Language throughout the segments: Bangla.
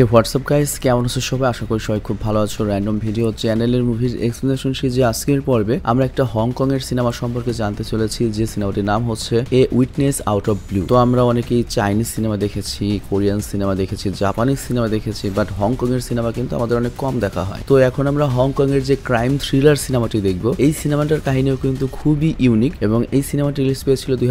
হে হোয়াটসঅ্যাপ গাইস কেমন আছো সবাই আশা করি সবাই খুব ভালো আছো র্যান্ডম ভিডিও চ্যানেলের মুভির এক্সপ্লেনেশন সিরিজে আজকের পর্বে আমরা একটা হংকং এর সিনেমা সম্পর্কে জানতে চলেছি যে সিনেমাটির নাম হচ্ছে a witness out of blue তো আমরা অনেকেই চাইনিজ সিনেমা দেখেছি কোরিয়ান সিনেমা দেখেছি জাপানিজ সিনেমা দেখেছি বাট হংকং এর সিনেমা কিন্তু আমাদের অনেক কম দেখা হয় তো এখন আমরা হংকং এর যে ক্রাইম থ্রিলার সিনেমাটি দেখবো এই সিনেমাটার কাহিনীও কিন্তু খুবই ইউনিক এবং এই সিনেমাটি রিলিজ পেয়েছিল দুই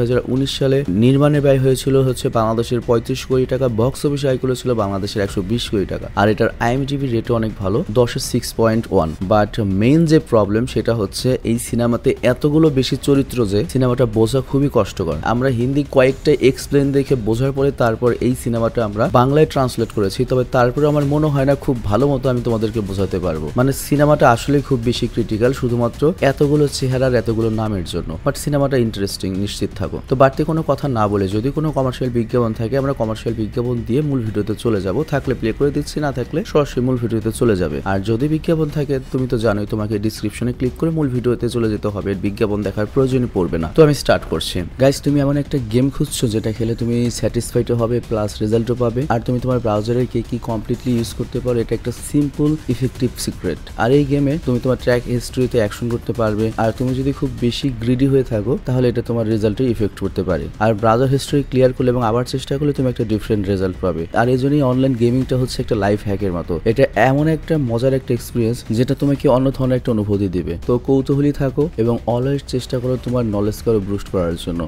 সালে নির্মাণে ব্যয় হয়েছিল হচ্ছে বাংলাদেশের পঁয়ত্রিশ কোটি টাকা বক্স অফিস আয় করেছিল বাংলাদেশের একশো বিশ কোটি টাকা আর এটার আইএমডিবি রেটও অনেক ভালো দশ six point one but main যে প্রবলেম সেটা হচ্ছে এই সিনেমাতে এতগুলো বেশি চরিত্র যে সিনেমাটা বোঝা খুবই কষ্টকর আমরা হিন্দি কয়েকটা এক্সপ্লেন দেখে বোঝার পরে তারপর এই সিনেমাটা আমরা বাংলায় ট্রান্সলেট করেছি তবে তারপরে আমার মনে হয় না খুব ভালো মতো আমি তোমাদেরকে বোঝাতে পারবো মানে সিনেমাটা আসলে খুব বেশি ক্রিটিক্যাল শুধুমাত্র এতগুলো চেহারার এতগুলো নামের জন্য বাট সিনেমাটা ইন্টারেস্টিং নিশ্চিত থাকো তো বাড়তি কোনো কথা না বলে যদি কোনো কমার্শিয়াল বিজ্ঞাপন থাকে আমরা কমার্শিয়াল বিজ্ঞাপন দিয়ে মূল ভিডিওতে চলে যাবো থাকলে প্লে করে দিচ্ছি না থাকলে সরাসরি মূল ভিডিওতে চলে যাবে আর যদি বিজ্ঞাপন থাকে তুমি তো জানোই তোমাকে ডিসক্রিপশনে ক্লিক করে মূল ভিডিওতে চলে যেতে হবে বিজ্ঞাপন দেখার প্রয়োজনই পড়বে না তো আমি স্টার্ট করছি গাইস তুমি এমন একটা গেম খুঁজছো যেটা খেলে তুমি স্যাটিসফাইড হবে প্লাস রেজাল্টও পাবে আর তুমি তোমার ব্রাউজারে কে কি কমপ্লিটলি ইউজ করতে পারো এটা একটা সিম্পল ইফেক্টিভ সিক্রেট আর এই গেমে তুমি তোমার ট্র্যাক হিস্ট্রিতে অ্যাকশন করতে পারবে আর তুমি যদি খুব বেশি গ্রিডি হয়ে থাকো তাহলে এটা তোমার রেজাল্টে ইফেক্ট করতে পারে আর ব্রাউজার হিস্ট্রি ক্লিয়ার করলে এবং আবার চেষ্টা করলে তুমি একটা ডিফারেন্ট রেজাল্ট পাবে আর এই জন্যই অনলাইন গেমিংটা এটা হচ্ছে একটা লাইফ হ্যাকের মতো এটা এমন একটা মজার একটা এক্সপিরিয়েন্স যেটা তোমাকে অন্য ধরনের একটা অনুভূতি দিবে তো কৌতূহলী থাকো এবং অলওয়েজ চেষ্টা করো তোমার নলেজকে আরও বুস্ট করার জন্য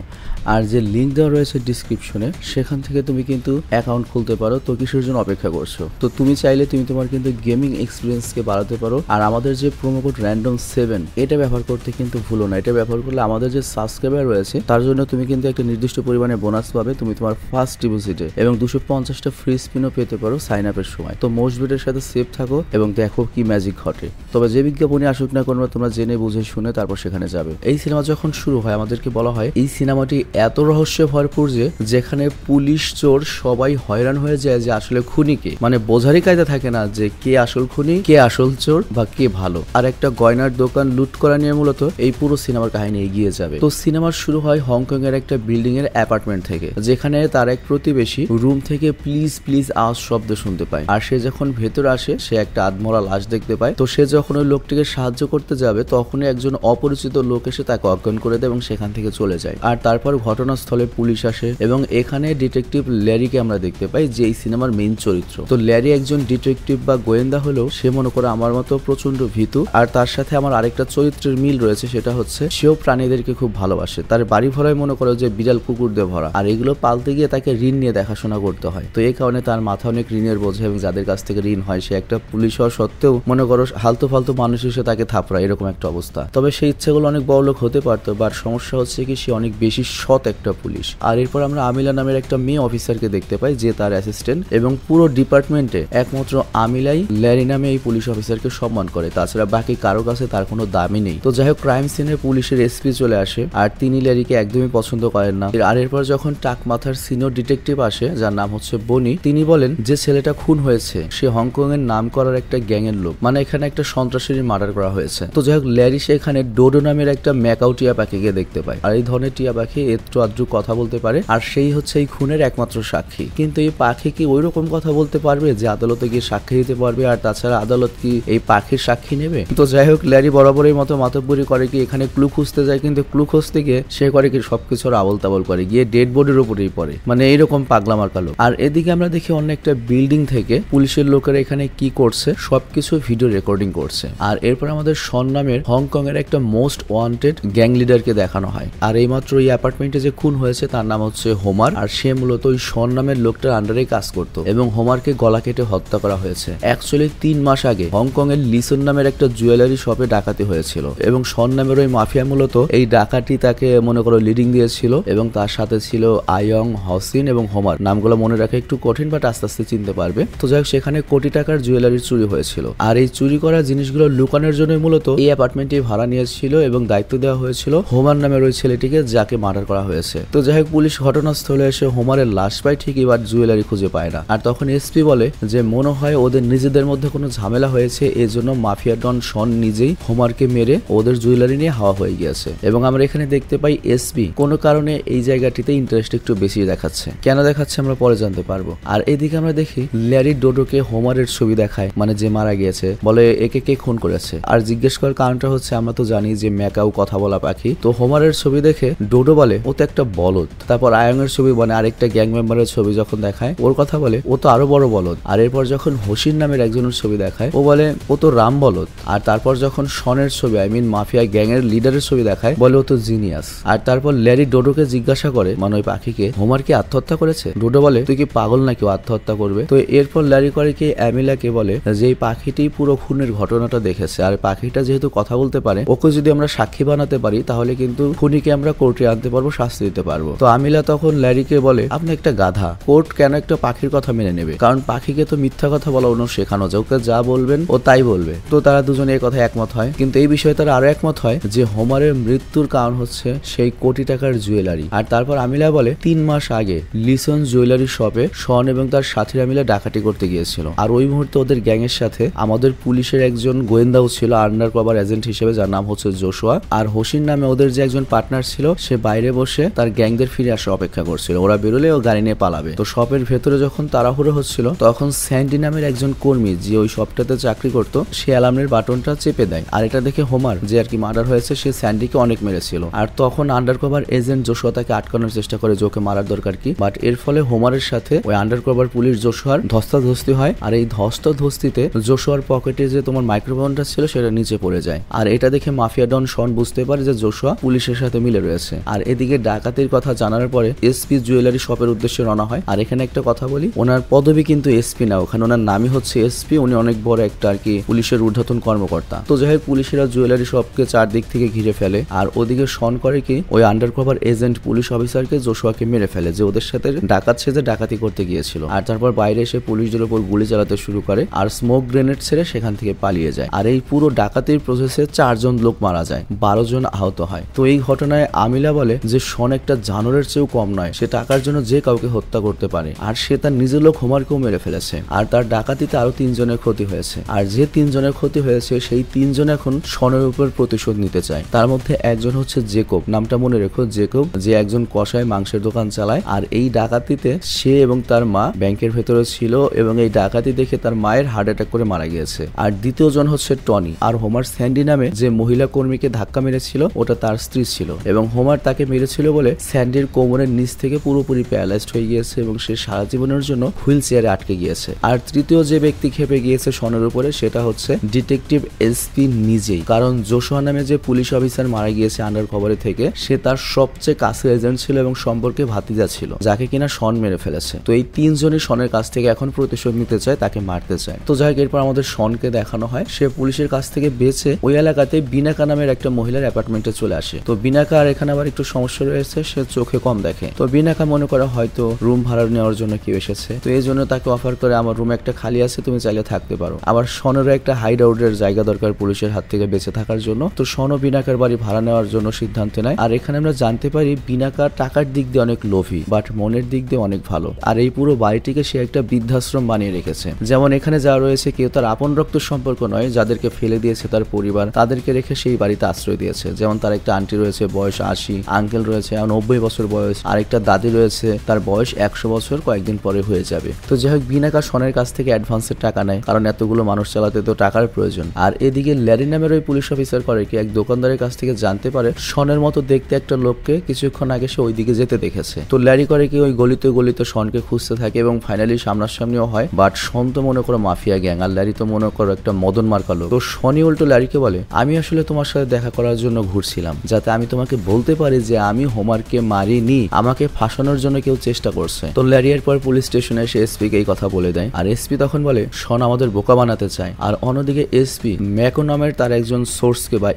আর যে লিঙ্ক দেওয়া রয়েছে ডিসক্রিপশনে সেখান থেকে তুমি কিন্তু অ্যাকাউন্ট খুলতে পারো তো কিসের জন্য অপেক্ষা করছো তো তুমি চাইলে তুমি তোমার কিন্তু গেমিং এক্সপিরিয়েন্সকে বাড়াতে পারো আর আমাদের যে প্রোমো কোড র্যান্ডম সেভেন এটা ব্যবহার করতে কিন্তু ভুলো না এটা ব্যবহার করলে আমাদের যে সাবস্ক্রাইবার রয়েছে তার জন্য তুমি কিন্তু একটা নির্দিষ্ট পরিমাণে বোনাস পাবে তুমি তোমার ফার্স্ট ডিপোজিটে এবং দুশো পঞ্চাশটা ফ্রি স্পিনও পেতে পারো সাইন আপের সময় তো মোস্ট ভিডের সাথে সেফ থাকো এবং দেখো কি ম্যাজিক ঘটে তবে যে বিজ্ঞাপনে আসুক না কোনো তোমরা জেনে বুঝে শুনে তারপর সেখানে যাবে এই সিনেমা যখন শুরু হয় আমাদেরকে বলা হয় এই সিনেমাটি এত রহস্য ভরপুর যে যেখানে পুলিশ চোর সবাই হয়রান হয়ে যায় যে আসলে খুনি কে মানে বোঝারই কায়দা থাকে না যে কে আসল খুনি কে আসল চোর বা কে ভালো আর একটা গয়নার দোকান লুট করা নিয়ে মূলত এই পুরো সিনেমার কাহিনী এগিয়ে যাবে তো সিনেমার শুরু হয় হংকং এর একটা বিল্ডিং এর অ্যাপার্টমেন্ট থেকে যেখানে তার এক প্রতিবেশী রুম থেকে প্লিজ প্লিজ আওয়াজ শব্দ শুনতে পায় আর সে যখন ভেতরে আসে সে একটা আধমরা লাশ দেখতে পায় তো সে যখন ওই লোকটিকে সাহায্য করতে যাবে তখনই একজন অপরিচিত লোক এসে তাকে অজ্ঞান করে দেয় এবং সেখান থেকে চলে যায় আর তারপর ঘটনাস্থলে পুলিশ আসে এবং এখানে ডিটেকটিভ ল্যারিকে আমরা দেখতে পাই যে এই সিনেমার মেইন চরিত্র তো ল্যারি একজন ডিটেকটিভ বা গোয়েন্দা হলেও সে মনে করে আমার মতো প্রচন্ড ভীতু আর তার সাথে আমার আরেকটা চরিত্রের মিল রয়েছে সেটা হচ্ছে সেও প্রাণীদেরকে খুব ভালোবাসে তার বাড়ি ভরায় মনে করে যে বিড়াল কুকুর দিয়ে ভরা আর এগুলো পালতে গিয়ে তাকে ঋণ নিয়ে দেখাশোনা করতে হয় তো এই কারণে তার মাথা অনেক ঋণ ঋণের বোঝা এবং যাদের কাছ থেকে ঋণ হয় সে একটা পুলিশ হওয়া সত্ত্বেও মনে করো হালতু ফালতু মানুষ এসে তাকে থাপড়ায় এরকম একটা অবস্থা তবে সেই ইচ্ছাগুলো অনেক বড় লোক হতে পারতো বাট সমস্যা হচ্ছে কি সে অনেক বেশি সৎ একটা পুলিশ আর এরপর আমরা আমিলা নামের একটা মেয়ে অফিসারকে দেখতে পাই যে তার অ্যাসিস্ট্যান্ট এবং পুরো ডিপার্টমেন্টে একমাত্র আমিলাই ল্যারি নামে এই পুলিশ অফিসারকে সম্মান করে তাছাড়া বাকি কারো কাছে তার কোনো দামই নেই তো যাই হোক ক্রাইম সিনে পুলিশের এসপি চলে আসে আর তিনি ল্যারিকে একদমই পছন্দ করেন না আর এরপর যখন টাক মাথার সিনিয়র ডিটেকটিভ আসে যার নাম হচ্ছে বনি তিনি বলেন যে ছেলে ছেলেটা খুন হয়েছে সে হংকং এর নাম করার একটা গ্যাং এর লোক মানে এখানে একটা সন্ত্রাসীর মার্ডার করা হয়েছে তো যাই হোক ল্যারি সে এখানে ডোডো নামের একটা ম্যাকাউ টিয়া পাখিকে দেখতে পায় আর এই ধরনের টিয়া পাখি একটু আদ্রু কথা বলতে পারে আর সেই হচ্ছে এই খুনের একমাত্র সাক্ষী কিন্তু এই পাখি কি ওই রকম কথা বলতে পারবে যে আদালতে গিয়ে সাক্ষী দিতে পারবে আর তাছাড়া আদালত কি এই পাখির সাক্ষী নেবে তো যাই হোক ল্যারি বরাবরের মতো মাতব্বরি করে কি এখানে ক্লু খুঁজতে যায় কিন্তু ক্লু খুঁজতে গিয়ে সে করে কি সবকিছুর আবল তাবল করে গিয়ে ডেড বোর্ডের উপরেই পড়ে মানে এইরকম পাগলা মার্কালো আর এদিকে আমরা দেখি অনেকটা একটা বিল বিল্ডিং থেকে পুলিশের লোকেরা এখানে কি করছে সবকিছু ভিডিও রেকর্ডিং করছে আর এরপর আমাদের সন নামের হংকং এর একটা মোস্ট ওয়ান্টেড গ্যাং লিডারকে দেখানো হয় আর এইমাত্র এই অ্যাপার্টমেন্টে যে খুন হয়েছে তার নাম হচ্ছে হোমার আর সে মূলত ওই সন নামের লোকটার আন্ডারে কাজ করত এবং হোমারকে গলা কেটে হত্যা করা হয়েছে অ্যাকচুয়ালি তিন মাস আগে হংকং এর লিসন নামের একটা জুয়েলারি শপে ডাকাতি হয়েছিল এবং সন নামের ওই মাফিয়া মূলত এই ডাকাতি তাকে মনে করো লিডিং দিয়েছিল এবং তার সাথে ছিল আয়ং হসিন এবং হোমার নামগুলো মনে রাখা একটু কঠিন বাট আস্তে আস্তে চিনতে পারবে তো যাই হোক সেখানে কোটি টাকার জুয়েলারি চুরি হয়েছিল আর এই চুরি করা জিনিসগুলো লুকানোর জন্য মূলত এই অ্যাপার্টমেন্টটি ভাড়া নিয়েছিল এবং দায়িত্ব দেওয়া হয়েছিল হোমার নামের ওই ছেলেটিকে যাকে মার্ডার করা হয়েছে তো যাই হোক পুলিশ ঘটনাস্থলে এসে হোমারের লাশ পায় ঠিকই বা জুয়েলারি খুঁজে পায় না আর তখন এসপি বলে যে মনে হয় ওদের নিজেদের মধ্যে কোনো ঝামেলা হয়েছে এই জন্য মাফিয়া ডন শন নিজেই হোমারকে মেরে ওদের জুয়েলারি নিয়ে হাওয়া হয়ে গিয়েছে এবং আমরা এখানে দেখতে পাই এসপি কোনো কারণে এই জায়গাটিতে ইন্টারেস্ট একটু বেশি দেখাচ্ছে কেন দেখাচ্ছে আমরা পরে জানতে পারবো আর এদিকে আমরা দেখি ল্যারি ডোডোকে হোমারের ছবি দেখায় মানে যে মারা গিয়েছে বলে একে কে খুন করেছে আর জিজ্ঞেস করার কারণটা হচ্ছে আমরা তো জানি যে ম্যাকাও কথা বলা পাখি তো হোমারের ছবি দেখে ডোডো বলে ও তো একটা বলদ তারপর আয়ং এর ছবি মানে আরেকটা গ্যাং মেম্বারের ছবি যখন দেখায় ওর কথা বলে ও তো আরো বড় বলদ আর এরপর যখন হোসিন নামের একজনের ছবি দেখায় ও বলে ও তো রাম বলদ আর তারপর যখন সনের ছবি আই মিন মাফিয়া গ্যাং এর লিডারের ছবি দেখায় বলে ও তো জিনিয়াস আর তারপর ল্যারি ডোডোকে জিজ্ঞাসা করে মানে ওই পাখিকে হোমার কি আত্মহত্যা করেছে ডোডো বলে তুই কি পাগল নাকি আত্মহত্যা করবে তো এরপর ল্যারি করিকে অ্যামিলাকে বলে যে এই পাখিটি পুরো খুনের ঘটনাটা দেখেছে আর পাখিটা যেহেতু কথা বলতে পারে ওকে যদি আমরা সাক্ষী বানাতে পারি তাহলে কিন্তু খুনিকে আমরা কোর্টে আনতে পারবো শাস্তি দিতে পারবো তো আমিলা তখন ল্যারিকে বলে আপনি একটা গাধা কোর্ট কেন একটা পাখির কথা মেনে নেবে কারণ পাখিকে তো মিথ্যা কথা বলা অন্য শেখানো যায় ওকে যা বলবেন ও তাই বলবে তো তারা দুজনে এই কথা একমত হয় কিন্তু এই বিষয়ে তারা আরো একমত হয় যে হোমারের মৃত্যুর কারণ হচ্ছে সেই কোটি টাকার জুয়েলারি আর তারপর আমিলা বলে তিন মাস আগে লিসন জুয়েলারি শপে শন এবং তার সাথীরা মিলে ডাকাটি করতে গিয়েছিল আর ওই মুহূর্তে ওদের গ্যাংয়ের সাথে আমাদের পুলিশের একজন গোয়েন্দাও ছিল আন্ডার কভার এজেন্ট হিসেবে যার নাম হচ্ছে জোশুয়া আর হোসিন নামে ওদের যে একজন পার্টনার ছিল সে বাইরে বসে তার গ্যাংদের ফিরে আসা অপেক্ষা করছিল ওরা বেরোলে ও গাড়ি নিয়ে পালাবে তো শপের ভেতরে যখন তাড়াহুড়ো হচ্ছিল তখন স্যান্ডি নামের একজন কর্মী যে ওই শপটাতে চাকরি করত সে অ্যালার্মের বাটনটা চেপে দেয় আর এটা দেখে হোমার যে আর কি মার্ডার হয়েছে সে স্যান্ডিকে অনেক মেরেছিল আর তখন আন্ডার কভার এজেন্ট জোশুয়া তাকে আটকানোর চেষ্টা করে জোকে মারার দরকার কি বাট এর ফলে হোমারের সাথে ওই আন্ডার কভার পুলিশ জোশুয়া ধস্তা ধস্তাধস্তি হয় আর এই ধস্তাধস্তিতে জোসুয়ার পকেটে যে তোমার মাইক্রোফোনটা ছিল সেটা নিচে পড়ে যায় আর এটা দেখে মাফিয়া ডন শন বুঝতে পারে যে জোসুয়া পুলিশের সাথে মিলে রয়েছে আর এদিকে ডাকাতির কথা জানার পরে এসপি জুয়েলারি শপের উদ্দেশ্যে রওনা হয় আর এখানে একটা কথা বলি ওনার পদবি কিন্তু এসপি না ওখানে ওনার নামই হচ্ছে এসপি উনি অনেক বড় একটা আর কি পুলিশের ঊর্ধ্বতন কর্মকর্তা তো যাই হোক পুলিশেরা জুয়েলারি শপকে চারদিক থেকে ঘিরে ফেলে আর ওদিকে শন করে কি ওই আন্ডারকভার এজেন্ট পুলিশ অফিসারকে জোশুয়াকে মেরে ফেলে যে ওদের সাথে ডাকাত সেজে ডাকাতি করতে গিয়েছিল আর তারপর বাইরে বাইরে এসে পুলিশদের ওপর গুলি চালাতে শুরু করে আর স্মোক গ্রেনেড ছেড়ে সেখান থেকে পালিয়ে যায় আর এই পুরো ডাকাতির প্রসেসে চারজন লোক মারা যায় বারো জন আহত হয় তো এই ঘটনায় আমিলা বলে যে শন একটা জানোয়ারের চেয়েও কম নয় সে টাকার জন্য যে কাউকে হত্যা করতে পারে আর সে তার নিজের লোক হোমারকেও মেরে ফেলেছে আর তার ডাকাতিতে আরো তিনজনের ক্ষতি হয়েছে আর যে তিনজনের ক্ষতি হয়েছে সেই তিনজন এখন শনের উপর প্রতিশোধ নিতে চায় তার মধ্যে একজন হচ্ছে জেকব নামটা মনে রেখো জেকব যে একজন কষায় মাংসের দোকান চালায় আর এই ডাকাতিতে সে এবং তার মা ব্যাংকের ভেতরে ছিল এবং এই ডাকাতি দেখে তার মায়ের হার্ট অ্যাটাক করে মারা গিয়েছে আর দ্বিতীয় জন হচ্ছে টনি আর হোমার স্যান্ডি নামে যে মহিলা কর্মীকে ধাক্কা মেরেছিল ওটা তার স্ত্রী ছিল এবং হোমার তাকে মেরেছিল বলে স্যান্ডির কোমরের নিচ থেকে পুরোপুরি প্যারালাইজড হয়ে গিয়েছে এবং সে সারা জীবনের জন্য হুইল চেয়ারে আটকে গিয়েছে আর তৃতীয় যে ব্যক্তি খেপে গিয়েছে সনের উপরে সেটা হচ্ছে ডিটেকটিভ এসপি নিজেই কারণ জোশোয়া নামে যে পুলিশ অফিসার মারা গিয়েছে আন্ডার খবরে থেকে সে তার সবচেয়ে কাছের এজেন্ট ছিল এবং সম্পর্কে ভাতিজা ছিল যাকে কিনা সন মেরে ফেলেছে তো এই তিনজনই সনের কাছ থেকে থেকে এখন প্রতিশোধ নিতে চায় তাকে মারতে চায় তো যাই এরপর আমাদের শনকে দেখানো হয় সে পুলিশের কাছ থেকে বেঁচে ওই এলাকাতে বিনাকা নামের একটা মহিলার অ্যাপার্টমেন্টে চলে আসে তো বিনাকা আর এখানে আবার একটু সমস্যা রয়েছে সে চোখে কম দেখে তো বিনাকা মনে করা হয়তো রুম ভাড়া নেওয়ার জন্য কেউ এসেছে তো এই জন্য তাকে অফার করে আমার রুম একটা খালি আছে তুমি চাইলে থাকতে পারো আবার শনেরও একটা হাইড আউটের জায়গা দরকার পুলিশের হাত থেকে বেঁচে থাকার জন্য তো শন বিনাকার বাড়ি ভাড়া নেওয়ার জন্য সিদ্ধান্ত নেয় আর এখানে আমরা জানতে পারি বিনাকা টাকার দিক দিয়ে অনেক লোভী বাট মনের দিক দিয়ে অনেক ভালো আর এই পুরো বাড়িটিকে সে একটা বৃদ্ধাশ্রম বানিয়ে রেখেছে যেমন এখানে যা রয়েছে কেউ তার আপন রক্ত সম্পর্ক নয় যাদেরকে ফেলে দিয়েছে তার পরিবার তাদেরকে রেখে সেই বাড়িতে আশ্রয় দিয়েছে যেমন তার একটা আন্টি রয়েছে বয়স আশি আঙ্কেল রয়েছে নব্বই বছর বয়স আরেকটা দাদি রয়েছে তার বয়স একশো বছর কয়েকদিন পরে হয়ে যাবে তো যাই হোক বিনাকা সনের কাছ থেকে অ্যাডভান্সের টাকা নেয় কারণ এতগুলো মানুষ চালাতে তো টাকার প্রয়োজন আর এদিকে ল্যারি নামের ওই পুলিশ অফিসার করে কি এক দোকানদারের কাছ থেকে জানতে পারে সনের মতো দেখতে একটা লোককে কিছুক্ষণ আগে সে ওইদিকে যেতে দেখেছে তো ল্যারি করে কি ওই গলিতে গলিতে সনকে খুঁজতে থাকে এবং ফাইনালি সামনে সামনাসামনিও হয় বাট সন তো মনে করো মাফিয়া গ্যাং আর ল্যারি তো মনে করো একটা মদন মার্কা লোক তো সনি উল্টো ল্যারিকে বলে আমি আসলে তোমার সাথে দেখা করার জন্য ঘুরছিলাম যাতে আমি তোমাকে বলতে পারি যে আমি হোমারকে মারিনি আমাকে ফাঁসানোর জন্য কেউ চেষ্টা করছে তো ল্যারি এর পর পুলিশ স্টেশনে এসে এসপি কে এই কথা বলে দেয় আর এসপি তখন বলে সন আমাদের বোকা বানাতে চায় আর অন্যদিকে এসপি ম্যাকো নামের তার একজন সোর্সকে বা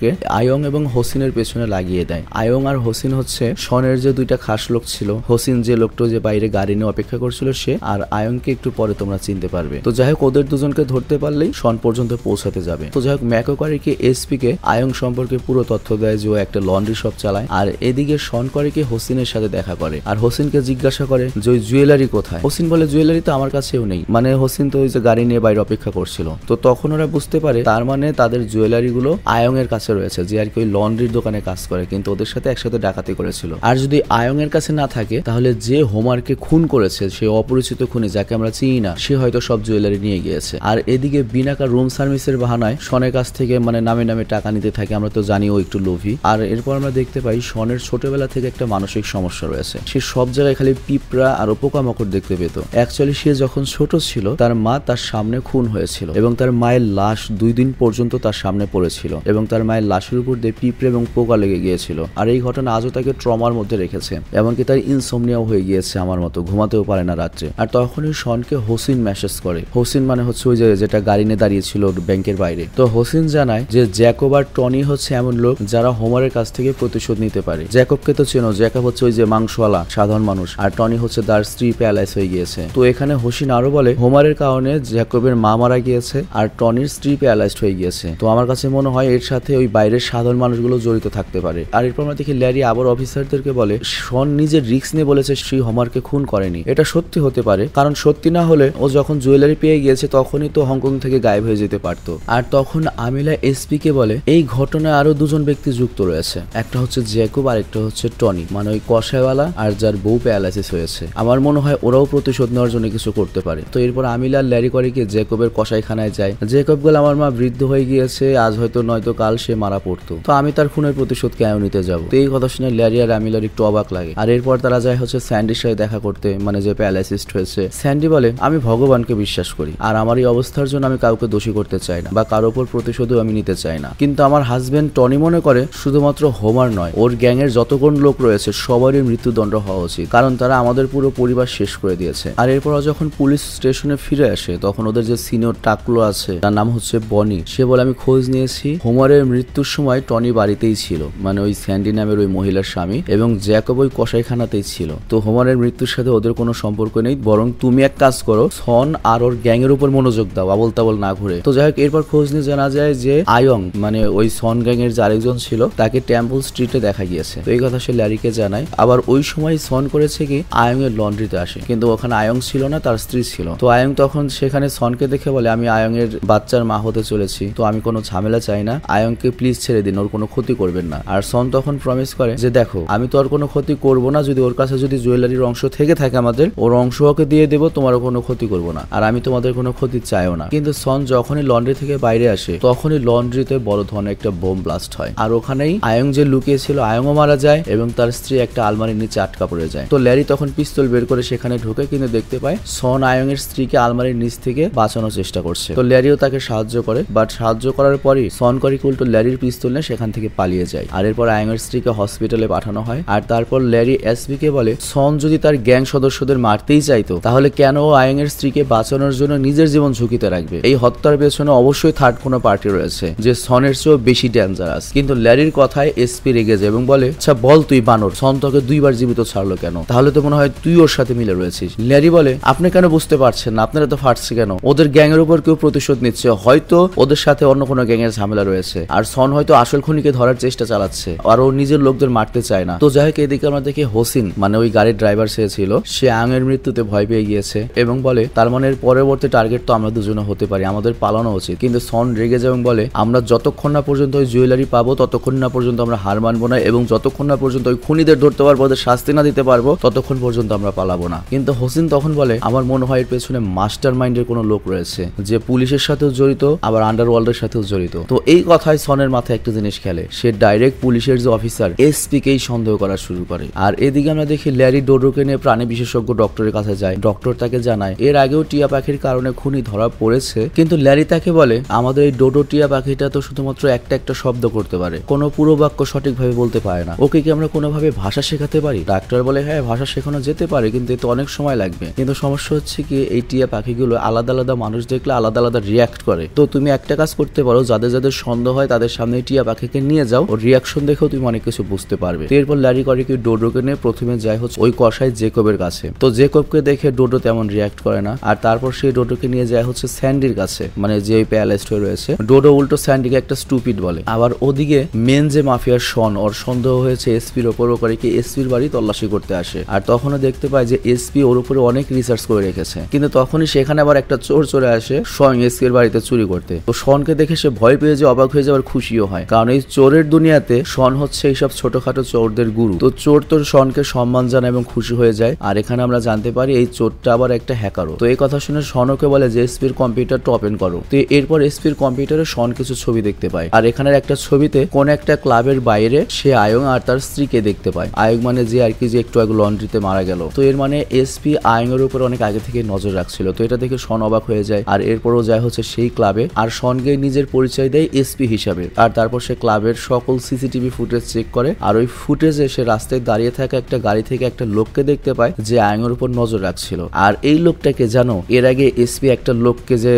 কে আয়ং এবং হোসিনের পেছনে লাগিয়ে দেয় আয়ং আর হোসিন হচ্ছে সনের যে দুইটা খাস লোক ছিল হোসিন যে লোকটা যে বাইরে গাড়ি নিয়ে অপেক্ষা করছিল সে আর আয়নকে একটু পরে তোমরা চিনতে পারবে তো যাই হোক ওদের দুজনকে ধরতে পারলেই সন পর্যন্ত পৌঁছাতে যাবে তো যাই হোক ম্যাকোকারিকে এসপি কে আয়ং সম্পর্কে পুরো তথ্য দেয় যে ও একটা লন্ড্রি শপ চালায় আর এদিকে সন করেকে হোসিনের সাথে দেখা করে আর কে জিজ্ঞাসা করে যে ওই জুয়েলারি কোথায় হোসিন বলে জুয়েলারি তো আমার কাছেও নেই মানে হোসিন তো ওই যে গাড়ি নিয়ে বাইরে অপেক্ষা করছিল তো তখন ওরা বুঝতে পারে তার মানে তাদের জুয়েলারি গুলো আয়ং এর কাছে রয়েছে যে আর কি ওই লন্ড্রির দোকানে কাজ করে কিন্তু ওদের সাথে একসাথে ডাকাতি করেছিল আর যদি আয়ং এর কাছে না থাকে তাহলে যে হোমারকে খুন করেছে সে অপরিচিত পরিচিত খুনি যাকে আমরা চিনি না সে হয়তো সব জুয়েলারি নিয়ে গিয়েছে আর এদিকে বিনাকা রুম সার্ভিসের বাহানায় সনের কাছ থেকে মানে নামে নামে টাকা নিতে থাকে আমরা তো জানি ও একটু লোভী আর এরপর আমরা দেখতে পাই সনের ছোটবেলা থেকে একটা মানসিক সমস্যা রয়েছে সে সব জায়গায় খালি পিঁপড়া আর পোকামাকড় দেখতে পেত অ্যাকচুয়ালি সে যখন ছোট ছিল তার মা তার সামনে খুন হয়েছিল এবং তার মায়ের লাশ দুই দিন পর্যন্ত তার সামনে পড়েছিল এবং তার মায়ের লাশের উপর দিয়ে পিঁপড়ে এবং পোকা লেগে গিয়েছিল আর এই ঘটনা আজও তাকে ট্রমার মধ্যে রেখেছে এমনকি তার ইনসোমনিয়াও হয়ে গিয়েছে আমার মতো ঘুমাতেও পারে না রাত্রে আর আর তখনই শনকে হোসিন মেসেজ করে হোসিন মানে হচ্ছে ওই যেটা গাড়ি নিয়ে দাঁড়িয়েছিল ব্যাংকের বাইরে তো হোসিন জানায় যে জ্যাকব আর টনি হচ্ছে এমন লোক যারা হোমারের কাছ থেকে প্রতিশোধ নিতে পারে জ্যাকবকে তো চেনো জ্যাকব হচ্ছে ওই যে মাংসওয়ালা সাধারণ মানুষ আর টনি হচ্ছে তার স্ত্রী প্যালাইস হয়ে গিয়েছে তো এখানে হোসিন আরো বলে হোমারের কারণে জ্যাকবের মা মারা গিয়েছে আর টনির স্ত্রী প্যারালাইজড হয়ে গিয়েছে তো আমার কাছে মনে হয় এর সাথে ওই বাইরের সাধারণ মানুষগুলো জড়িত থাকতে পারে আর এরপর আমরা দেখি ল্যারি আবার অফিসারদেরকে বলে শন নিজের রিক্স নিয়ে বলেছে শ্রী হোমারকে খুন করেনি এটা সত্যি হতে পারে কারণ সত্যি না হলে ও যখন জুয়েলারি পেয়ে গিয়েছে তখনই তো হংকং থেকে গায়েব হয়ে যেতে পারতো আর তখন আমিলা এসপি কে বলে এই ঘটনায় আরো দুজন ব্যক্তি যুক্ত রয়েছে একটা হচ্ছে জ্যাকব আর একটা হচ্ছে টনি মানে ওই কষাইওয়ালা আর যার বউ প্যারালাইসিস হয়েছে আমার মনে হয় ওরাও প্রতিশোধ নেওয়ার জন্য কিছু করতে পারে তো এরপর আমিলা ল্যারি করে গিয়ে জ্যাকবের কষাইখানায় যায় জ্যাকব গেল আমার মা বৃদ্ধ হয়ে গিয়েছে আজ হয়তো নয়তো কাল সে মারা পড়তো তো আমি তার খুনের প্রতিশোধ কেন নিতে যাব তো এই কথা শুনে ল্যারি আর আমিলার একটু অবাক লাগে আর এরপর তারা যায় হচ্ছে স্যান্ডির সাথে দেখা করতে মানে যে প্যারালাইসিস্ট হয়েছে স্যান্ডি বলে আমি ভগবানকে বিশ্বাস করি আর আমার এই অবস্থার জন্য আমি কাউকে দোষী করতে চাই না বা কারো ওপর প্রতিশোধও আমি নিতে চাই না কিন্তু আমার হাজবেন্ড টনি মনে করে শুধুমাত্র হোমার নয় ওর গ্যাংয়ের যতক্ষণ লোক রয়েছে সবারই মৃত্যুদণ্ড হওয়া উচিত কারণ তারা আমাদের পুরো পরিবার শেষ করে দিয়েছে আর এরপর যখন পুলিশ স্টেশনে ফিরে আসে তখন ওদের যে সিনিয়র টাকলো আছে তার নাম হচ্ছে বনি সে বলে আমি খোঁজ নিয়েছি হোমারের মৃত্যুর সময় টনি বাড়িতেই ছিল মানে ওই স্যান্ডি নামের ওই মহিলার স্বামী এবং জ্যাকব ওই কসাইখানাতেই ছিল তো হোমারের মৃত্যুর সাথে ওদের কোনো সম্পর্ক নেই বরং তুমি এক কাজ করো সন আর ওর গ্যাং এর উপর মনোযোগ দাও আবল তাবল না ঘুরে তো যাই হোক এরপর খোঁজ নিয়ে জানা যায় যে আয়ং মানে ওই সন গ্যাং এর যে আরেকজন ছিল তাকে টেম্পল স্ট্রিটে দেখা গিয়েছে তো এই কথা সে ল্যারিকে জানায় আবার ওই সময় সন করেছে কি আয়ং এর লন্ড্রিতে আসে কিন্তু ওখানে আয়ং ছিল না তার স্ত্রী ছিল তো আয়ং তখন সেখানে সনকে দেখে বলে আমি আয়ং এর বাচ্চার মা হতে চলেছি তো আমি কোনো ঝামেলা চাই না আয়ংকে প্লিজ ছেড়ে দিন ওর কোনো ক্ষতি করবেন না আর সন তখন প্রমিস করে যে দেখো আমি তো আর কোনো ক্ষতি করব না যদি ওর কাছে যদি জুয়েলারির অংশ থেকে থাকে আমাদের ওর অংশ কাউকে দিয়ে দেবো তোমারও কোনো ক্ষতি করব না আর আমি তোমাদের কোনো ক্ষতি চাইও না কিন্তু সন যখনই লন্ড্রি থেকে বাইরে আসে তখনই লন্ড্রিতে বড় ধরনের একটা বোম ব্লাস্ট হয় আর ওখানেই আয়ং যে লুকিয়েছিল আয়ংও মারা যায় এবং তার স্ত্রী একটা আলমারির নিচে আটকা পড়ে যায় তো ল্যারি তখন পিস্তল বের করে সেখানে ঢুকে কিন্তু দেখতে পায় সন আয়ং এর স্ত্রীকে আলমারির নিচ থেকে বাঁচানোর চেষ্টা করছে তো ল্যারিও তাকে সাহায্য করে বাট সাহায্য করার পরই সন করি উল্টো ল্যারির পিস্তল নিয়ে সেখান থেকে পালিয়ে যায় আর এরপর আয়ং এর স্ত্রীকে হসপিটালে পাঠানো হয় আর তারপর ল্যারি এসবি কে বলে সন যদি তার গ্যাং সদস্যদের মারতেই চাই বিবাহিত তাহলে কেন আয়ং এর স্ত্রীকে বাঁচানোর জন্য নিজের জীবন ঝুঁকিতে রাখবে এই হত্যার পেছনে অবশ্যই থার্ড কোনো পার্টি রয়েছে যে সনের চেয়েও বেশি ডেঞ্জারাস কিন্তু ল্যারির কথায় এসপি রেগে যায় এবং বলে আচ্ছা বল তুই বানর সন তোকে দুইবার জীবিত ছাড়লো কেন তাহলে তো মনে হয় তুই ওর সাথে মিলে রয়েছিস ল্যারি বলে আপনি কেন বুঝতে পারছেন না আপনারা তো ফাটছে কেন ওদের গ্যাং এর উপর কেউ প্রতিশোধ নিচ্ছে হয়তো ওদের সাথে অন্য কোনো গ্যাং এর ঝামেলা রয়েছে আর সন হয়তো আসল খুনিকে ধরার চেষ্টা চালাচ্ছে আর ও নিজের লোকদের মারতে চায় না তো যাই হোক এদিকে আমরা দেখি হোসিন মানে ওই গাড়ির ড্রাইভার সে ছিল সে আঙের মৃত্যুতে ভয় ভয় পেয়ে গিয়েছে এবং বলে তার মানে পরবর্তী টার্গেট তো আমরা দুজনে হতে পারি আমাদের পালানো উচিত কিন্তু সন রেগে যায় এবং বলে আমরা যতক্ষণ না পর্যন্ত ওই জুয়েলারি পাবো ততক্ষণ না পর্যন্ত আমরা হার মানবো না এবং যতক্ষণ না পর্যন্ত ওই খুনিদের ধরতে পারবো ওদের শাস্তি না দিতে পারবো ততক্ষণ পর্যন্ত আমরা পালাবো না কিন্তু হোসেন তখন বলে আমার মনে হয় এর পেছনে মাস্টার মাইন্ডের কোনো লোক রয়েছে যে পুলিশের সাথেও জড়িত আবার আন্ডারওয়ার্ল্ডের সাথেও জড়িত তো এই কথায় সনের মাথায় একটা জিনিস খেলে সে ডাইরেক্ট পুলিশের যে অফিসার এসপি কেই সন্দেহ করা শুরু করে আর এদিকে আমরা দেখি ল্যারি ডোডোকে নিয়ে প্রাণী বিশেষজ্ঞ ডক্টরের কাছে যায় যায় ডক্টর তাকে জানায় এর আগেও টিয়া পাখির কারণে খুনি ধরা পড়েছে কিন্তু ল্যারি তাকে বলে আমাদের এই ডোডো টিয়া পাখিটা তো শুধুমাত্র একটা একটা শব্দ করতে পারে কোনো পুরো বাক্য সঠিকভাবে বলতে পারে না ওকে কি আমরা কোনোভাবে ভাষা শেখাতে পারি ডাক্তার বলে হ্যাঁ ভাষা শেখানো যেতে পারে কিন্তু এতে অনেক সময় লাগবে কিন্তু সমস্যা হচ্ছে কি এই টিয়া পাখিগুলো আলাদা আলাদা মানুষ দেখলে আলাদা আলাদা রিয়াক্ট করে তো তুমি একটা কাজ করতে পারো যাদের যাদের সন্দেহ হয় তাদের সামনে টিয়া পাখিকে নিয়ে যাও ও রিয়াকশন দেখেও তুমি অনেক কিছু বুঝতে পারবে এরপর ল্যারি করে কি ডোডোকে নিয়ে প্রথমে যায় হচ্ছে ওই কষায় জেকবের কাছে তো জেকবকে দেখে দেখে ডোডো তেমন রিয়াক্ট করে না আর তারপর সেই ডোডোকে নিয়ে যায় হচ্ছে স্যান্ডির কাছে মানে যে ওই প্যালেস্ট হয়ে রয়েছে ডোডো উল্টো স্যান্ডিকে একটা স্টুপিড বলে আবার ওদিকে মেন যে মাফিয়ার শন ওর সন্দেহ হয়েছে এসপির ওপর করে কি এসপির বাড়ি তল্লাশি করতে আসে আর তখনও দেখতে পায় যে এসপি ওর উপরে অনেক রিসার্চ করে রেখেছে কিন্তু তখনই সেখানে আবার একটা চোর চলে আসে স্বয়ং এসপির বাড়িতে চুরি করতে তো শনকে দেখে সে ভয় পেয়ে যে অবাক হয়ে যাওয়ার খুশিও হয় কারণ এই চোরের দুনিয়াতে শন হচ্ছে এইসব ছোটখাটো চোরদের গুরু তো চোর তোর শনকে সম্মান জানায় এবং খুশি হয়ে যায় আর এখানে আমরা জানতে পারি এই এই চোরটা আবার একটা হ্যাকারও তো এই কথা শুনে শনকে বলে যে এসপির টপ ওপেন করো তো এরপর এসপির কম্পিউটারে শন কিছু ছবি দেখতে পায় আর এখানের একটা ছবিতে কোন একটা ক্লাবের বাইরে সে আয়ং আর তার স্ত্রীকে দেখতে পায় আয়ং মানে যে আর কি যে একটু আগে লন্ড্রিতে মারা গেল তো এর মানে এসপি আয়ং এর উপর অনেক আগে থেকে নজর রাখছিল তো এটা দেখে শন অবাক হয়ে যায় আর এরপরও যায় হচ্ছে সেই ক্লাবে আর শনকে নিজের পরিচয় দেয় এসপি হিসাবে আর তারপর সে ক্লাবের সকল সিসিটিভি ফুটেজ চেক করে আর ওই ফুটেজে সে রাস্তায় দাঁড়িয়ে থাকা একটা গাড়ি থেকে একটা লোককে দেখতে পায় যে আয়ং এর উপর নজর ছিল আর এই লোকটাকে জানো এর আগে এসপি একটা লোককে যে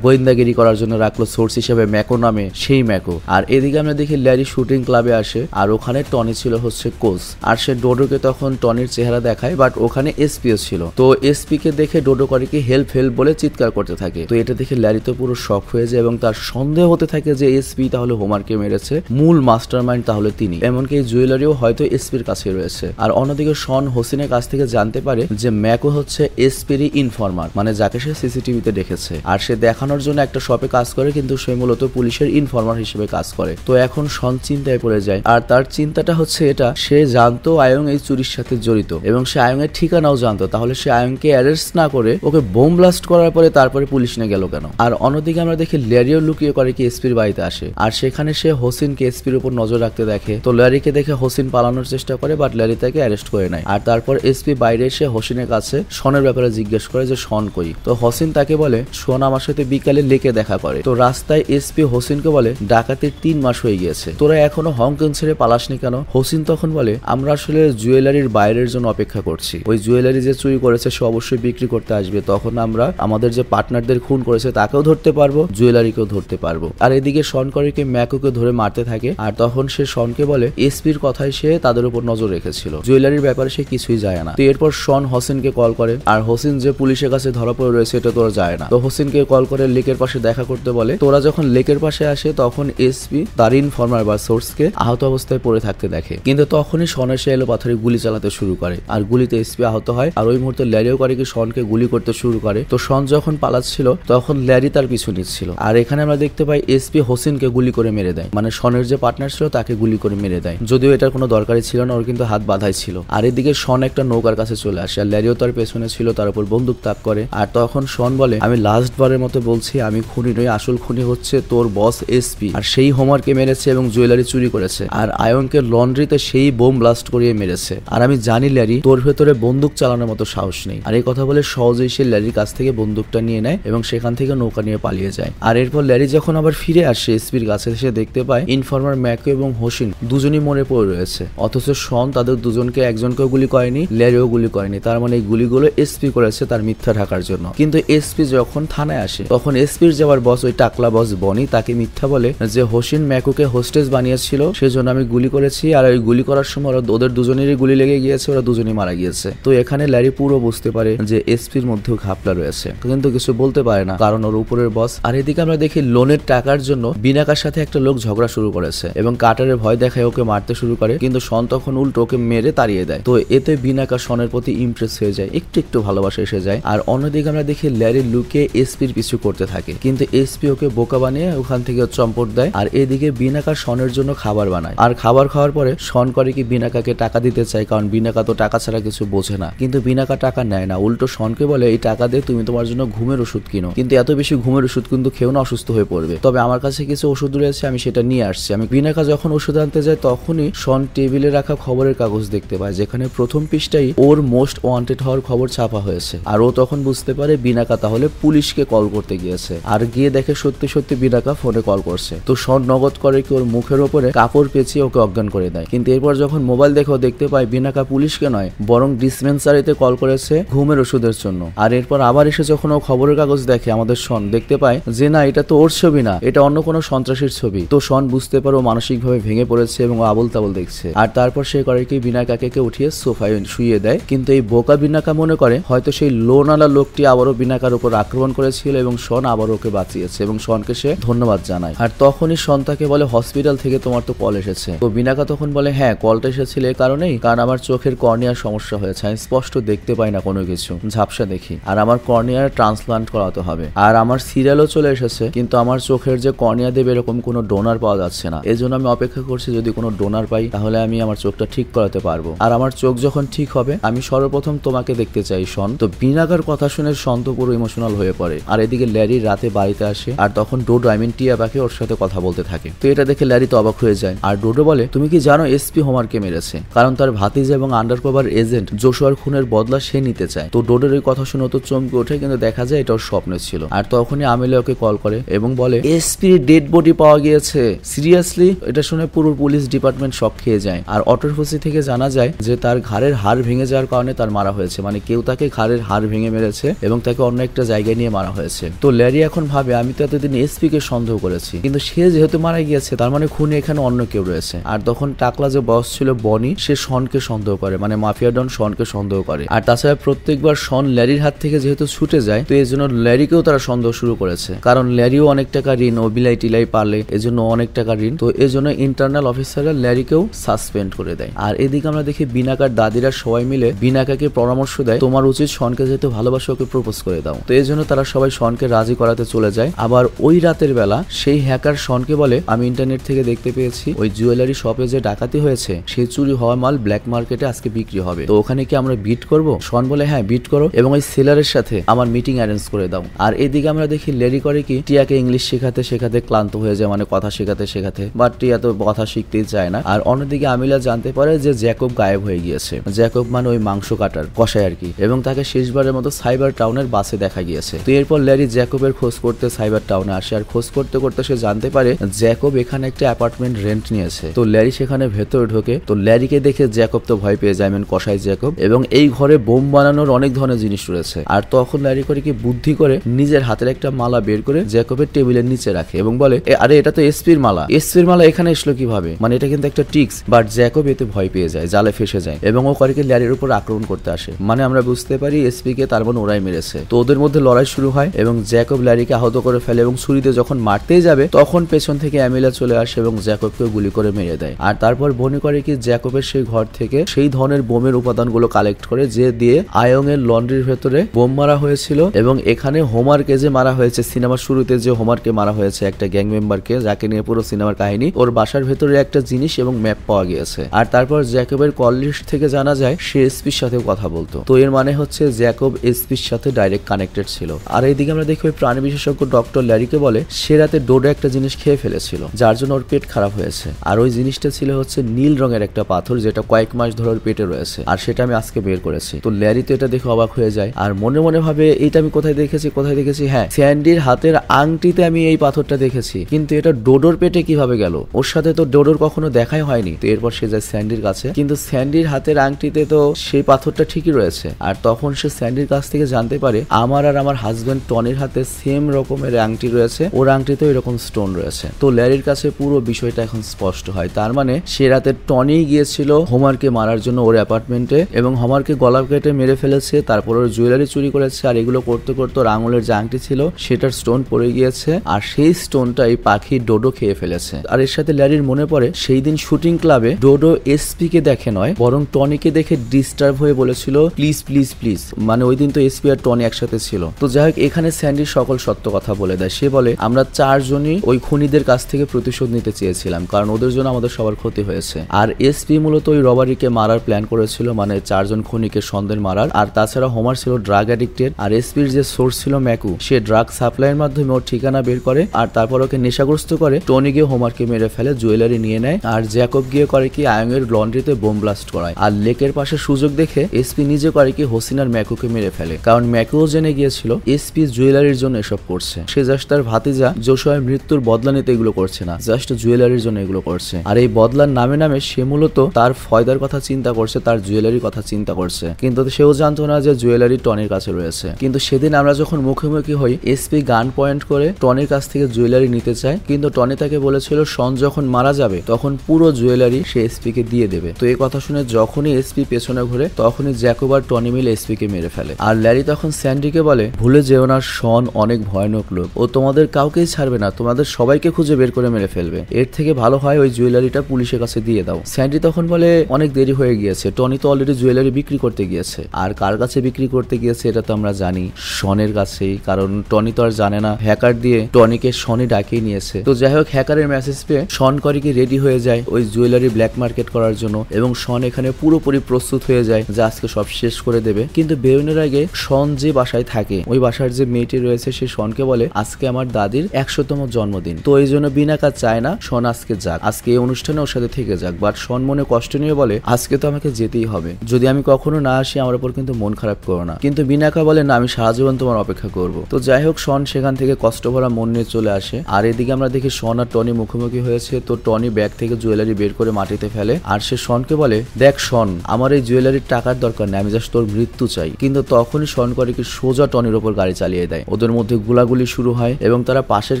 গোয়েন্দাগিরি করার জন্য রাখলো সোর্স হিসেবে ম্যাকো নামে সেই ম্যাকো আর এদিকে আমরা দেখি ল্যারি শুটিং ক্লাবে আসে আর ওখানে টনি ছিল হচ্ছে কোচ আর সে ডোডোকে তখন টনির চেহারা দেখায় বাট ওখানে এসপিও ছিল তো এসপি কে দেখে ডোডো করে কি হেল্প হেল্প বলে চিৎকার করতে থাকে তো এটা দেখে ল্যারি তো পুরো শখ হয়ে যায় এবং তার সন্দেহ হতে থাকে যে এসপি তাহলে হোমারকে মেরেছে মূল মাস্টার মাইন্ড তাহলে তিনি এমনকি জুয়েলারিও হয়তো এসপির কাছে রয়েছে আর অন্যদিকে শন হোসেনের কাছ থেকে জানতে পারে যে ম্যাকো হচ্ছে এসপিরি ইনফর্মার মানে যাকে সে সিসিটিভিতে দেখেছে আর সে দেখানোর জন্য একটা শপে কাজ করে কিন্তু সে মূলত পুলিশের ইনফর্মার হিসেবে কাজ করে তো এখন সন চিন্তায় পড়ে যায় আর তার চিন্তাটা হচ্ছে এটা সে জানতো আয়ং এই চুরির সাথে জড়িত এবং সে আয়ং এর ঠিকানাও জানতো তাহলে সে আয়ংকে অ্যারেস্ট না করে ওকে বোম ব্লাস্ট করার পরে তারপরে পুলিশ নিয়ে গেল কেন আর অন্যদিকে আমরা দেখি ল্যারিও লুকিয়ে করে কি এসপির বাড়িতে আসে আর সেখানে সে হোসেনকে এসপির উপর নজর রাখতে দেখে তো ল্যারিকে দেখে হোসিন পালানোর চেষ্টা করে বাট ল্যারি তাকে অ্যারেস্ট করে নেয় আর তারপর এসপি বাইরে এসে হোসেনের কাছে শনের ব্যাপারে জিজ্ঞেস করে যে শন কই তো হোসেন তাকে বলে শোন আমার সাথে বিকালে লেকে দেখা করে তো রাস্তায় এসপি হোসেনকে বলে ডাকাতির তিন মাস হয়ে গিয়েছে তোরা এখনো হংকং ছেড়ে পালাসনি কেন হোসেন তখন বলে আমরা আসলে জুয়েলারির বাইরের জন্য অপেক্ষা করছি ওই জুয়েলারি যে চুরি করেছে সে অবশ্যই বিক্রি করতে আসবে তখন আমরা আমাদের যে পার্টনারদের খুন করেছে তাকেও ধরতে পারবো জুয়েলারিকেও ধরতে পারবো আর এদিকে শন ম্যাকো ম্যাকোকে ধরে মারতে থাকে আর তখন সে শনকে বলে এসপির কথায় সে তাদের উপর নজর রেখেছিল জুয়েলারির ব্যাপারে সে কিছুই যায় না তো এরপর শন হোসেনকে কল করে আর হোসেন যে পুলিশের কাছে ধরা পড়ে রয়েছে এটা তোরা যায় না তো হোসেনকে কল করে লেকের পাশে দেখা করতে বলে তোরা যখন লেকের পাশে আসে তখন এসপি তার ইনফর্মার বা সোর্সকে আহত অবস্থায় পড়ে থাকতে দেখে কিন্তু তখনই এসে এলো পাথরে গুলি চালাতে শুরু করে আর গুলিতে এসপি আহত হয় আর ওই মুহূর্তে ল্যারিও করে কি শনকে গুলি করতে শুরু করে তো শন যখন পালাচ্ছিল তখন ল্যারি তার পিছু নিচ্ছিল আর এখানে আমরা দেখতে পাই এসপি হোসেনকে গুলি করে মেরে দেয় মানে শনের যে পার্টনার ছিল তাকে গুলি করে মেরে দেয় যদিও এটার কোনো দরকারই ছিল না ওর কিন্তু হাত বাঁধাই ছিল আর এদিকে শন একটা নৌকার কাছে চলে আসে আর ল্যারিও তার পেছনে ছিল তার উপর বন্দুক তাক করে আর তখন শন বলে আমি লাস্ট বারের মতো বলছি আমি খুনি নই আসল খুনি হচ্ছে তোর বস এসপি আর সেই হোমারকে মেরেছে এবং জুয়েলারি চুরি করেছে আর আয়নকে লন্ড্রিতে সেই বোম ব্লাস্ট করিয়ে মেরেছে আর আমি জানি ল্যারি তোর ভেতরে বন্দুক চালানোর মতো সাহস নেই আর এই কথা বলে সহজেই সে ল্যারির কাছ থেকে বন্দুকটা নিয়ে নেয় এবং সেখান থেকে নৌকা নিয়ে পালিয়ে যায় আর এরপর ল্যারি যখন আবার ফিরে আসে এসপির কাছে সে দেখতে পায় ইনফর্মার ম্যাকো এবং হোসিন দুজনই মরে পড়ে রয়েছে অথচ শন তাদের দুজনকে একজনকেও গুলি করেনি ল্যারিও গুলি করেনি তার মানে এই গুলিগুলো এগুলো এসপি করেছে তার মিথ্যা ঢাকার জন্য কিন্তু এসপি যখন থানায় আসে তখন এসপির যাওয়ার বস ওই টাকলা বস বনি তাকে মিথ্যা বলে যে হোসেন ম্যাকুকে হোস্টেজ বানিয়েছিল সেজন্য আমি গুলি করেছি আর ওই গুলি করার সময় ওরা ওদের দুজনেরই গুলি লেগে গিয়েছে ওরা দুজনেই মারা গিয়েছে তো এখানে ল্যারি পুরো বুঝতে পারে যে এসপির মধ্যেও ঘাপলা রয়েছে কিন্তু কিছু বলতে পারে না কারণ ওর উপরের বস আর এদিকে আমরা দেখি লোনের টাকার জন্য বিনাকার সাথে একটা লোক ঝগড়া শুরু করেছে এবং কাটারের ভয় দেখায় ওকে মারতে শুরু করে কিন্তু সন তখন উল্টো ওকে মেরে তাড়িয়ে দেয় তো এতে বিনাকা সনের প্রতি ইমপ্রেস হয়ে যায় একটু একটু ভালোবাসা এসে যায় আর অন্যদিকে আমরা দেখি ল্যারি লুকে এসপির পিছু করতে থাকে কিন্তু এসপি ওকে বোকা বানিয়ে ওখান থেকে চম্পট দেয় আর এদিকে বিনাকা শনের জন্য খাবার বানায় আর খাবার খাওয়ার পরে শন করে কি বিনাকাকে টাকা দিতে চায় কারণ বিনাকা তো টাকা ছাড়া কিছু বোঝে না কিন্তু বিনাকা টাকা নেয় না উল্টো শনকে বলে এই টাকা দিয়ে তুমি তোমার জন্য ঘুমের ওষুধ কিনো কিন্তু এত বেশি ঘুমের ওষুধ কিন্তু খেয়েও না অসুস্থ হয়ে পড়বে তবে আমার কাছে কিছু ওষুধ রয়েছে আমি সেটা নিয়ে আসছি আমি বিনাকা যখন ওষুধ আনতে যায় তখনই শন টেবিলে রাখা খবরের কাগজ দেখতে পায় যেখানে প্রথম পৃষ্ঠাই ওর মোস্ট ওয়ান্টেড হওয়ার খবর খবর ছাপা হয়েছে আর ও তখন বুঝতে পারে বিনাকা তাহলে পুলিশকে কল করতে গিয়েছে আর গিয়ে দেখে সত্যি সত্যি বিনাকা ফোনে কল করছে তো শন নগদ করে কি ওর মুখের ওপরে কাপড় পেঁচিয়ে ওকে অজ্ঞান করে দেয় কিন্তু এরপর যখন মোবাইল দেখে দেখতে পায় বিনাকা পুলিশকে নয় বরং ডিসপেন্সারিতে কল করেছে ঘুমের ওষুধের জন্য আর এরপর আবার এসে যখন ও খবরের কাগজ দেখে আমাদের শন দেখতে পায় যে না এটা তো ওর ছবি না এটা অন্য কোনো সন্ত্রাসীর ছবি তো শন বুঝতে পারে ও ভাবে ভেঙে পড়েছে এবং আবল তাবল দেখছে আর তারপর সে করে কি বিনাকাকে উঠিয়ে সোফায় শুয়ে দেয় কিন্তু এই বোকা বিনাকা মনে করে হয়তো সেই লোনালা লোকটি আবারও বিনাকার উপর আক্রমণ করেছিল এবং শন আবার ওকে বাঁচিয়েছে এবং সনকে সে ধন্যবাদ জানায় আর তখনই সন তাকে বলে হসপিটাল থেকে তোমার তো কল এসেছে তো বিনাকা তখন বলে হ্যাঁ কলটা এসেছিল এই কারণেই কারণ আমার চোখের কর্নিয়ার সমস্যা হয়েছে আমি স্পষ্ট দেখতে পাই না কোনো কিছু ঝাপসা দেখি আর আমার কর্নিয়ার ট্রান্সপ্লান্ট করাতে হবে আর আমার সিরিয়ালও চলে এসেছে কিন্তু আমার চোখের যে কর্নিয়া দেবে এরকম কোনো ডোনার পাওয়া যাচ্ছে না এজন্য আমি অপেক্ষা করছি যদি কোনো ডোনার পাই তাহলে আমি আমার চোখটা ঠিক করাতে পারবো আর আমার চোখ যখন ঠিক হবে আমি সর্বপ্রথম তোমাকে দেখতে চাই শন তো বিনাগার কথা শুনে শন তো পুরো ইমোশনাল হয়ে পড়ে আর এদিকে ল্যারি রাতে বাড়িতে আসে আর তখন ডোডো আই মিন টিয়া পাখি ওর সাথে কথা বলতে থাকে তো এটা দেখে ল্যারি তো অবাক হয়ে যায় আর ডোডো বলে তুমি কি জানো এসপি হোমারকে মেরেছে কারণ তার ভাতিজ এবং আন্ডার কভার এজেন্ট জোশুয়ার খুনের বদলা সে নিতে চায় তো ডোডোর এই কথা শুনে তো চমকে ওঠে কিন্তু দেখা যায় এটা ওর স্বপ্ন ছিল আর তখনই আমেলে ওকে কল করে এবং বলে এসপি ডেড বডি পাওয়া গিয়েছে সিরিয়াসলি এটা শুনে পুরো পুলিশ ডিপার্টমেন্ট শক খেয়ে যায় আর অটোরফসি থেকে জানা যায় যে তার ঘাড়ের হাড় ভেঙে যাওয়ার কারণে তার মারা হয়েছে মানে মানে কেউ তাকে ঘাড়ের হাড় ভেঙে মেরেছে এবং তাকে অন্য একটা জায়গায় নিয়ে মারা হয়েছে তো ল্যারি এখন ভাবে আমি তো এতদিন এসপি কে সন্দেহ করেছি কিন্তু সে যেহেতু মারা গিয়েছে তার মানে খুনে এখানে অন্য কেউ রয়েছে আর তখন টাকলা যে বস ছিল বনি সে শনকে সন্দেহ করে মানে মাফিয়া ডন শনকে সন্দেহ করে আর তাছাড়া প্রত্যেকবার শন ল্যারির হাত থেকে যেহেতু ছুটে যায় তো এই জন্য ল্যারিকেও তারা সন্দেহ শুরু করেছে কারণ ল্যারিও অনেক টাকা ঋণ ও বিলাই টিলাই পালে এজন্য অনেক টাকা ঋণ তো এই জন্য ইন্টারনাল অফিসাররা ল্যারিকেও সাসপেন্ড করে দেয় আর এদিকে আমরা দেখি বিনাকার দাদিরা সবাই মিলে বিনাকাকে পরামর্শ দেয় তোমার উচিত শনকে যেহেতু ভালোবাসো ওকে প্রপোজ করে দাও তো এই জন্য তারা সবাই শনকে রাজি করাতে চলে যায় আবার ওই রাতের বেলা সেই হ্যাকার শনকে বলে আমি ইন্টারনেট থেকে দেখতে পেয়েছি ওই জুয়েলারি শপে যে ডাকাতি হয়েছে সেই চুরি হওয়া মাল ব্ল্যাক মার্কেটে আজকে বিক্রি হবে তো ওখানে কি আমরা বিট করব শন বলে হ্যাঁ বিট করো এবং ওই সেলারের সাথে আমার মিটিং অ্যারেঞ্জ করে দাও আর এদিকে আমরা দেখি লেরি করে কি টিয়াকে ইংলিশ শেখাতে শেখাতে ক্লান্ত হয়ে যায় মানে কথা শেখাতে শেখাতে বাট টিয়া তো কথা শিখতেই চায় না আর অন্যদিকে আমিলা জানতে পারে যে জ্যাকব গায়েব হয়ে গিয়েছে জ্যাকব মানে ওই মাংস কাটার কষায় আর কি এবং তাকে শেষবারের মতো সাইবার টাউনের বাসে দেখা গিয়েছে তো এরপর ল্যারি জ্যাকবের খোঁজ করতে সাইবার টাউনে আসে আর খোঁজ করতে করতে সে জানতে পারে জ্যাকব এখানে একটা অ্যাপার্টমেন্ট রেন্ট নিয়েছে তো ল্যারি সেখানে ভেতরে ঢোকে তো ল্যারিকে দেখে জ্যাকব তো ভয় পেয়ে যায় কষাই জ্যাকব এবং এই ঘরে বোম বানানোর অনেক ধরনের জিনিস রয়েছে আর তখন ল্যারি করে কি বুদ্ধি করে নিজের হাতের একটা মালা বের করে জ্যাকবের টেবিলের নিচে রাখে এবং বলে আরে এটা তো এসপির মালা এসপির মালা এখানে এসলো কিভাবে মানে এটা কিন্তু একটা টিক্স বাট জ্যাকব এতে ভয় পেয়ে যায় জালে ফেসে যায় এবং ও করে কি ল্যারির উপর আক্রমণ করতে আসে মানে আমরা বুঝতে পারি এসপিকে তার বোন ওরাই মেরেছে তো ওদের মধ্যে লড়াই শুরু হয় এবং জ্যাকব ল্যারিকে আহত করে ফেলে এবং ছুরিতে যখন মারতেই যাবে তখন পেছন থেকে অ্যামিলা চলে আসে এবং জ্যাকবকে গুলি করে মেরে দেয় আর তারপর বনি করে কি জ্যাকবের সেই ঘর থেকে সেই ধরনের বোমের উপাদানগুলো কালেক্ট করে যে দিয়ে আয়ং এর লন্ড্রির ভেতরে বোম মারা হয়েছিল এবং এখানে হোমারকে যে মারা হয়েছে সিনেমার শুরুতে যে হোমারকে মারা হয়েছে একটা গ্যাং মেম্বারকে যাকে নিয়ে পুরো সিনেমার কাহিনী ওর বাসার ভেতরে একটা জিনিস এবং ম্যাপ পাওয়া গিয়েছে আর তারপর জ্যাকবের কল লিস্ট থেকে জানা যায় সে এসপির সাথে কথা বলতো তো এর মানে হচ্ছে জ্যাকব এসপির সাথে ডাইরেক্ট কানেক্টেড ছিল আর এইদিকে আমরা দেখি ওই প্রাণী বিশেষজ্ঞ ডক্টর ল্যারিকে বলে সে রাতে ডোডা একটা জিনিস খেয়ে ফেলেছিল যার জন্য ওর পেট খারাপ হয়েছে আর ওই জিনিসটা ছিল হচ্ছে নীল রঙের একটা পাথর যেটা কয়েক মাস ধরে ওর পেটে রয়েছে আর সেটা আমি আজকে বের করেছি তো ল্যারি তো এটা দেখে অবাক হয়ে যায় আর মনে মনে ভাবে এটা আমি কোথায় দেখেছি কোথায় দেখেছি হ্যাঁ স্যান্ডির হাতের আংটিতে আমি এই পাথরটা দেখেছি কিন্তু এটা ডোডোর পেটে কিভাবে গেল ওর সাথে তো ডোডোর কখনো দেখাই হয়নি তো এরপর সে যায় স্যান্ডির কাছে কিন্তু স্যান্ডির হাতের আংটিতে তো সেই পাথরটা ঠিকই রয়েছে হচ্ছে আর তখন সে স্যান্ডির কাছ থেকে জানতে পারে আমার আর আমার হাজবেন্ড টনির হাতে সেম রকমের আংটি রয়েছে ওর আংটিতেও এরকম স্টোন রয়েছে তো ল্যারির কাছে পুরো বিষয়টা এখন স্পষ্ট হয় তার মানে সে রাতে টনি গিয়েছিল হোমারকে মারার জন্য ওর অ্যাপার্টমেন্টে এবং হোমারকে গলা কেটে মেরে ফেলেছে তারপর ওর জুয়েলারি চুরি করেছে আর এগুলো করতে করতে ওর আঙুলের যে আংটি ছিল সেটার স্টোন পড়ে গিয়েছে আর সেই স্টোনটা এই পাখি ডোডো খেয়ে ফেলেছে আর এর সাথে ল্যারির মনে পড়ে সেই দিন শুটিং ক্লাবে ডোডো এসপি কে দেখে নয় বরং টনিকে দেখে ডিস্টার্ব হয়ে বলেছিল প্লিজ প্লিজ প্লিজ মানে ওই দিন তো এসপি আর টনি একসাথে ছিল তো যাই হোক এখানে স্যান্ডি সকল সত্য কথা বলে দেয় সে বলে আমরা চারজনই ওই খুনিদের কাছ থেকে প্রতিশোধ নিতে চেয়েছিলাম কারণ ওদের জন্য আমাদের সবার ক্ষতি হয়েছে আর এসপি মূলত ওই রবারিকে মারার প্ল্যান করেছিল মানে চারজন খুনিকে সন্দেহ মারার আর তাছাড়া হোমার ছিল ড্রাগ অ্যাডিক্টেড আর এসপির যে সোর্স ছিল ম্যাকু সে ড্রাগ সাপ্লাইয়ের মাধ্যমে ওর ঠিকানা বের করে আর তারপর ওকে নেশাগ্রস্ত করে টনি গিয়ে হোমারকে মেরে ফেলে জুয়েলারি নিয়ে নেয় আর জ্যাকব গিয়ে করে কি আয়ং এর লন্ড্রিতে বোম ব্লাস্ট করায় আর লেকের পাশে সুযোগ দেখে এসপি নিজে পারে কি হোসিনার ম্যাকুকে মেরে ফেলে কারণ ম্যাকুও জেনে গিয়েছিল এসপি জুয়েলারির জন্য এসব করছে সে জাস্ট তার ভাতিজা জোশয়ের মৃত্যুর বদলা নিতে এগুলো করছে না জাস্ট জুয়েলারির জন্য এগুলো করছে আর এই বদলার নামে নামে সে মূলত তার ফয়দার কথা চিন্তা করছে তার জুয়েলারির কথা চিন্তা করছে কিন্তু সেও জানতো না যে জুয়েলারি টনির কাছে রয়েছে কিন্তু সেদিন আমরা যখন মুখোমুখি হই এসপি গান পয়েন্ট করে টনির কাছ থেকে জুয়েলারি নিতে চায় কিন্তু টনি তাকে বলেছিল সন যখন মারা যাবে তখন পুরো জুয়েলারি সে এসপি কে দিয়ে দেবে তো এই কথা শুনে যখনই এসপি পেছনে ঘুরে তখনই জ্যাকোবার টনি মিল কে মেরে ফেলে আর ল্যারি তখন স্যান্ডিকে বলে ভুলে যেও না শন অনেক ভয়ানক লোক ও তোমাদের কাউকেই ছাড়বে না তোমাদের সবাইকে খুঁজে বের করে মেরে ফেলবে এর থেকে ভালো হয় ওই জুয়েলারিটা পুলিশের কাছে দিয়ে দাও স্যান্ডি তখন বলে অনেক দেরি হয়ে গিয়েছে টনি তো অলরেডি জুয়েলারি বিক্রি করতে গিয়েছে আর কার কাছে বিক্রি করতে গিয়েছে এটা তো আমরা জানি শনের কাছেই কারণ টনি তো আর জানে না হ্যাকার দিয়ে টনিকে শনি ডাকিয়ে নিয়েছে তো যাই হোক হ্যাকারের মেসেজ পেয়ে শন কি রেডি হয়ে যায় ওই জুয়েলারি ব্ল্যাক মার্কেট করার জন্য এবং শন এখানে পুরোপুরি প্রস্তুত হয়ে যায় যা আজকে সব শেষ শেষ করে দেবে কিন্তু বেরোনোর আগে শন যে বাসায় থাকে ওই বাসার যে মেয়েটি রয়েছে সে শনকে বলে আজকে আমার দাদির একশোতম জন্মদিন তো এই জন্য বিনা কাজ চায় না শন আজকে যাক আজকে এই অনুষ্ঠানে ওর সাথে থেকে যাক বাট শন মনে কষ্ট নিয়ে বলে আজকে তো আমাকে যেতেই হবে যদি আমি কখনো না আসি আমার উপর কিন্তু মন খারাপ করো না কিন্তু বিনাকা বলে না আমি সারা জীবন তোমার অপেক্ষা করব তো যাই হোক শন সেখান থেকে কষ্ট ভরা মন নিয়ে চলে আসে আর এদিকে আমরা দেখি শন আর টনি মুখোমুখি হয়েছে তো টনি ব্যাগ থেকে জুয়েলারি বের করে মাটিতে ফেলে আর সে শনকে বলে দেখ শন আমার এই জুয়েলারির টাকার দরকার নেই আমি যা তোর মৃত্যু চাই কিন্তু তখনই শনকরিকে সোজা টনির ওপর গাড়ি চালিয়ে দেয় ওদের মধ্যে গুলাগুলি শুরু হয় এবং তারা পাশের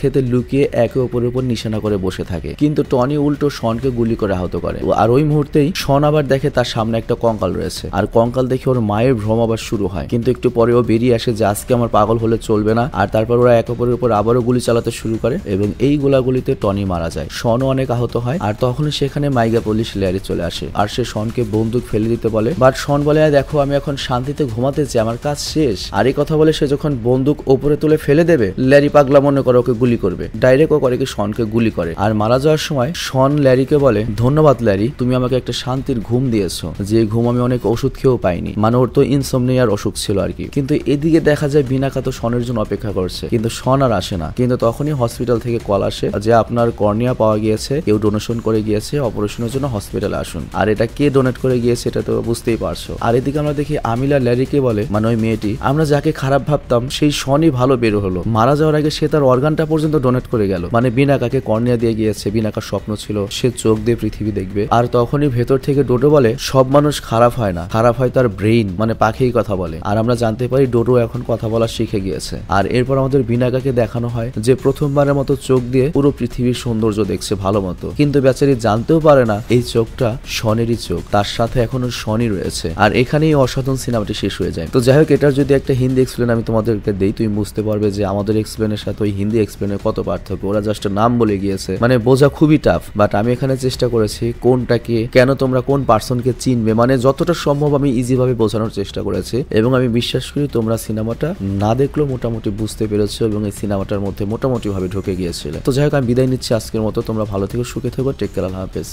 ক্ষেতে লুকিয়ে একে অপরের উপর নিশানা করে বসে থাকে কিন্তু টনি উল্টো শনকে গুলি করে আহত করে আর ওই মুহূর্তেই শন আবার দেখে তার সামনে একটা কঙ্কাল রয়েছে আর কঙ্কাল দেখে ওর মায়ের ভ্রম আবার শুরু হয় কিন্তু একটু পরে ও বেরিয়ে আসে যে আজকে আমার পাগল হলে চলবে না আর তারপর ওরা এক অপরের উপর আবারও গুলি চালাতে শুরু করে এবং এই গোলাগুলিতে টনি মারা যায় শনও অনেক আহত হয় আর তখনই সেখানে মাইগা পুলিশ লেয়ারে চলে আসে আর সে শনকে বন্দুক ফেলে দিতে বলে বাট শন বলে দেখো আমি আমি এখন শান্তিতে ঘুমাতে চাই আমার কাজ শেষ আর এই কথা বলে সে যখন বন্দুক ওপরে তুলে ফেলে দেবে ল্যারি পাগলা মনে করে ওকে গুলি করবে ডাইরেক্ট ও করেকে শনকে গুলি করে আর মারা যাওয়ার সময় শন ল্যারিকে বলে ধন্যবাদ ল্যারি তুমি আমাকে একটা শান্তির ঘুম দিয়েছো যে ঘুম আমি অনেক ওষুধ খেয়েও পাইনি মানে ওর তো ইনসোমনিয়ার অসুখ ছিল আর কি কিন্তু এদিকে দেখা যায় বিনা তো শনের জন্য অপেক্ষা করছে কিন্তু শন আর আসে না কিন্তু তখনই হসপিটাল থেকে কল আসে যে আপনার কর্নিয়া পাওয়া গিয়েছে কেউ ডোনেশন করে গিয়েছে অপারেশনের জন্য হসপিটালে আসুন আর এটা কে ডোনেট করে গিয়েছে এটা তো বুঝতেই পারছো আর এদিকে আমরা দেখে আমিলা ল্যারিকে বলে মানে ওই মেয়েটি আমরা যাকে খারাপ ভাবতাম সেই শনি ভালো বের হলো মারা যাওয়ার আগে সে তার অর্গানটা পর্যন্ত ডোনেট করে গেল মানে বিনাকাকে কর্নিয়া দিয়ে গিয়েছে বিনাকার স্বপ্ন ছিল সে চোখ দিয়ে পৃথিবী দেখবে আর তখনই ভেতর থেকে ডোডো বলে সব মানুষ খারাপ হয় না খারাপ হয় তার ব্রেইন মানে পাখিই কথা বলে আর আমরা জানতে পারি ডোডো এখন কথা বলা শিখে গিয়েছে আর এরপর আমাদের বিনাকাকে দেখানো হয় যে প্রথমবারের মতো চোখ দিয়ে পুরো পৃথিবীর সৌন্দর্য দেখছে ভালো মতো কিন্তু বেচারি জানতেও পারে না এই চোখটা শনেরই চোখ তার সাথে এখনো শনি রয়েছে আর এখানেই অসাধারণ সিনেমাটি শেষ হয়ে যায় তো যাই হোক এটার যদি একটা হিন্দি এক্সপ্লেন আমি তোমাদেরকে দিই তুমি বুঝতে পারবে যে আমাদের এক্সপ্লেনের সাথে ওই হিন্দি এক্সপ্লেনের কত পার্থক্য ওরা জাস্ট নাম বলে গিয়েছে মানে বোঝা খুবই টাফ বাট আমি এখানে চেষ্টা করেছি কোনটাকে কেন তোমরা কোন পার্সনকে চিনবে মানে যতটা সম্ভব আমি ইজিভাবে বোঝানোর চেষ্টা করেছি এবং আমি বিশ্বাস করি তোমরা সিনেমাটা না দেখলেও মোটামুটি বুঝতে পেরেছো এবং এই সিনেমাটার মধ্যে মোটামুটি ভাবে ঢুকে গিয়েছিলে তো যাই হোক আমি বিদায় নিচ্ছি আজকের মতো তোমরা ভালো থেকো সুখে থেকো টেক কেয়ার হাফেজ